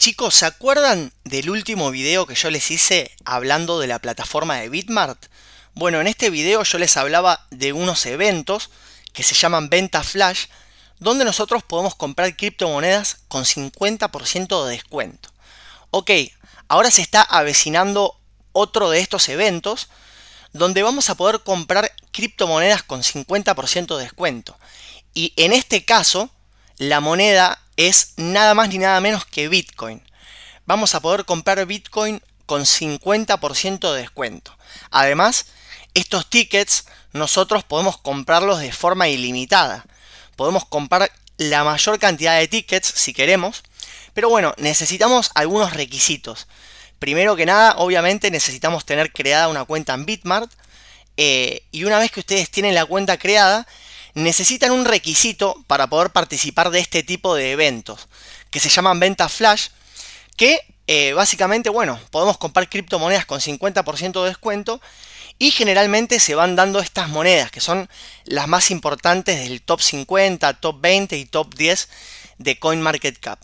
Chicos, ¿se acuerdan del último video que yo les hice hablando de la plataforma de Bitmart? Bueno, en este video yo les hablaba de unos eventos que se llaman venta flash, donde nosotros podemos comprar criptomonedas con 50% de descuento. Ok, ahora se está avecinando otro de estos eventos, donde vamos a poder comprar criptomonedas con 50% de descuento. Y en este caso, la moneda es nada más ni nada menos que Bitcoin. Vamos a poder comprar Bitcoin con 50% de descuento. Además, estos tickets nosotros podemos comprarlos de forma ilimitada. Podemos comprar la mayor cantidad de tickets si queremos. Pero bueno, necesitamos algunos requisitos. Primero que nada, obviamente necesitamos tener creada una cuenta en Bitmart. Eh, y una vez que ustedes tienen la cuenta creada, necesitan un requisito para poder participar de este tipo de eventos, que se llaman ventas flash, que eh, básicamente, bueno, podemos comprar criptomonedas con 50% de descuento y generalmente se van dando estas monedas, que son las más importantes del top 50, top 20 y top 10 de CoinMarketCap.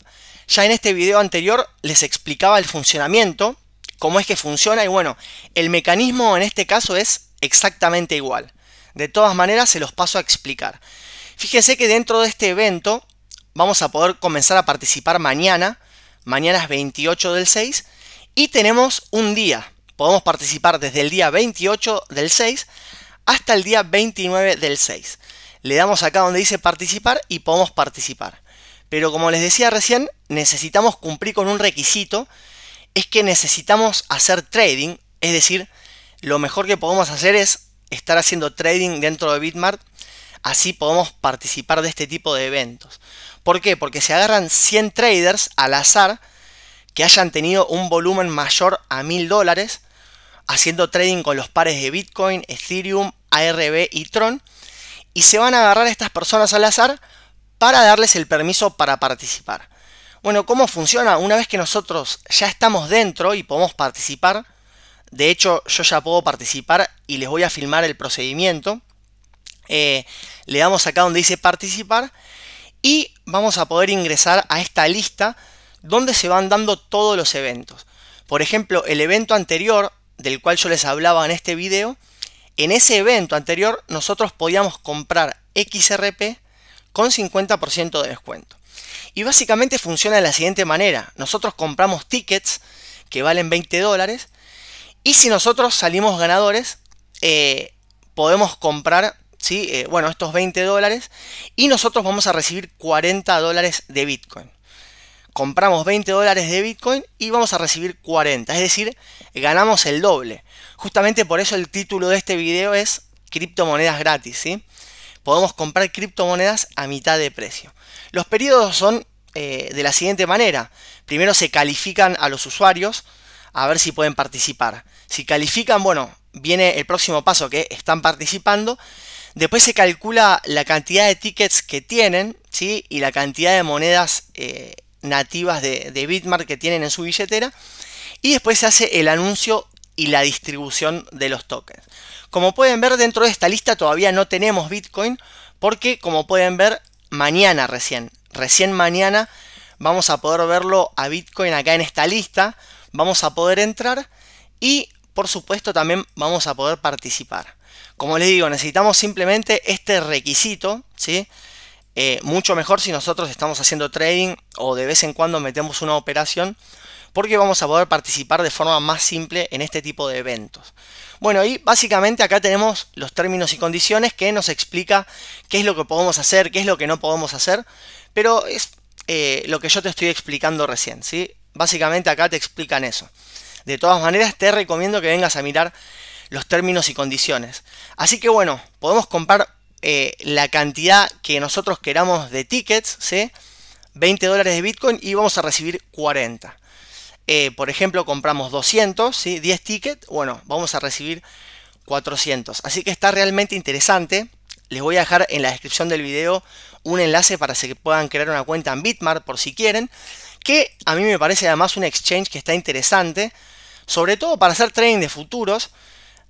Ya en este video anterior les explicaba el funcionamiento, cómo es que funciona y bueno, el mecanismo en este caso es exactamente igual. De todas maneras, se los paso a explicar. Fíjense que dentro de este evento vamos a poder comenzar a participar mañana. Mañana es 28 del 6 y tenemos un día. Podemos participar desde el día 28 del 6 hasta el día 29 del 6. Le damos acá donde dice participar y podemos participar. Pero como les decía recién, necesitamos cumplir con un requisito. Es que necesitamos hacer trading. Es decir, lo mejor que podemos hacer es estar haciendo trading dentro de Bitmart. Así podemos participar de este tipo de eventos. ¿Por qué? Porque se agarran 100 traders al azar que hayan tenido un volumen mayor a 1000 dólares haciendo trading con los pares de Bitcoin, Ethereum, ARB y Tron. Y se van a agarrar estas personas al azar para darles el permiso para participar. Bueno, ¿cómo funciona? Una vez que nosotros ya estamos dentro y podemos participar, de hecho, yo ya puedo participar y les voy a filmar el procedimiento. Eh, le damos acá donde dice participar y vamos a poder ingresar a esta lista donde se van dando todos los eventos. Por ejemplo, el evento anterior del cual yo les hablaba en este video, en ese evento anterior nosotros podíamos comprar XRP con 50% de descuento. Y básicamente funciona de la siguiente manera. Nosotros compramos tickets que valen 20 dólares y si nosotros salimos ganadores, eh, podemos comprar, ¿sí? Eh, bueno, estos 20 dólares y nosotros vamos a recibir 40 dólares de Bitcoin. Compramos 20 dólares de Bitcoin y vamos a recibir 40, es decir, ganamos el doble. Justamente por eso el título de este video es criptomonedas gratis, Podemos comprar criptomonedas a mitad de precio. Los periodos son eh, de la siguiente manera. Primero se califican a los usuarios, a ver si pueden participar. Si califican, bueno, viene el próximo paso que están participando. Después se calcula la cantidad de tickets que tienen, ¿sí? Y la cantidad de monedas eh, nativas de, de Bitmark que tienen en su billetera. Y después se hace el anuncio y la distribución de los tokens. Como pueden ver dentro de esta lista todavía no tenemos Bitcoin porque como pueden ver mañana recién, recién mañana vamos a poder verlo a Bitcoin acá en esta lista vamos a poder entrar y por supuesto también vamos a poder participar. Como les digo, necesitamos simplemente este requisito, ¿sí? Eh, mucho mejor si nosotros estamos haciendo trading o de vez en cuando metemos una operación, porque vamos a poder participar de forma más simple en este tipo de eventos. Bueno, y básicamente acá tenemos los términos y condiciones que nos explica qué es lo que podemos hacer, qué es lo que no podemos hacer, pero es eh, lo que yo te estoy explicando recién, ¿sí? Básicamente acá te explican eso. De todas maneras, te recomiendo que vengas a mirar los términos y condiciones. Así que bueno, podemos comprar eh, la cantidad que nosotros queramos de tickets, ¿sí? 20 dólares de Bitcoin y vamos a recibir 40. Eh, por ejemplo, compramos 200, ¿sí? 10 tickets, bueno, vamos a recibir 400. Así que está realmente interesante. Les voy a dejar en la descripción del video un enlace para que puedan crear una cuenta en Bitmart por si quieren que a mí me parece además un exchange que está interesante, sobre todo para hacer trading de futuros.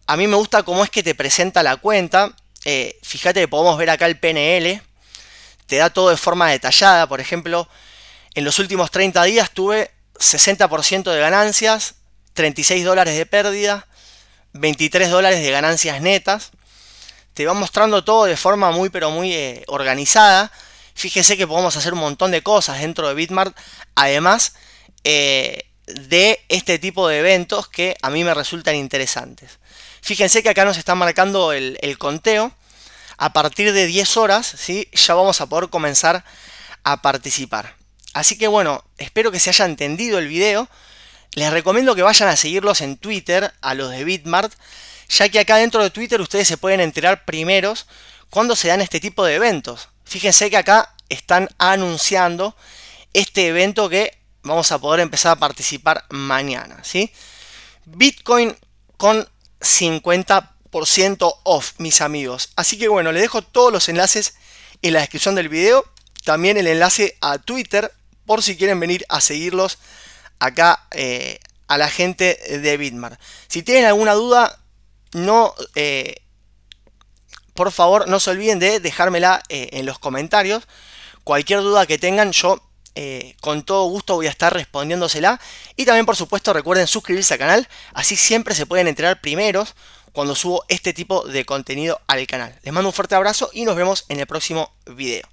A mí me gusta cómo es que te presenta la cuenta. Eh, fíjate que podemos ver acá el PNL. Te da todo de forma detallada. Por ejemplo, en los últimos 30 días tuve 60% de ganancias, 36 dólares de pérdida, 23 dólares de ganancias netas. Te va mostrando todo de forma muy pero muy eh, organizada. Fíjense que podemos hacer un montón de cosas dentro de Bitmart, además eh, de este tipo de eventos que a mí me resultan interesantes. Fíjense que acá nos está marcando el, conteo. A partir de 10 horas, ¿sí? ya vamos a poder comenzar a participar. Así que bueno, espero que se haya entendido el video. Les recomiendo que vayan a seguirlos en Twitter, a los de Bitmart, ya que acá dentro de Twitter ustedes se pueden enterar primeros cuando se dan este tipo de eventos. Fíjense que acá están anunciando este evento que vamos a poder empezar a participar mañana, ¿sí? Bitcoin con 50% off, mis amigos. Así que bueno, les dejo todos los enlaces en la descripción del video. También el enlace a Twitter por si quieren venir a seguirlos acá eh, a la gente de Bitmar. Si tienen alguna duda, no... Eh, por favor no se olviden de dejármela eh, en los comentarios. Cualquier duda que tengan, yo eh, con todo gusto voy a estar respondiéndosela. Y también, por supuesto, recuerden suscribirse al canal, así siempre se pueden enterar primeros cuando subo este tipo de contenido al canal. Les mando un fuerte abrazo y nos vemos en el próximo video.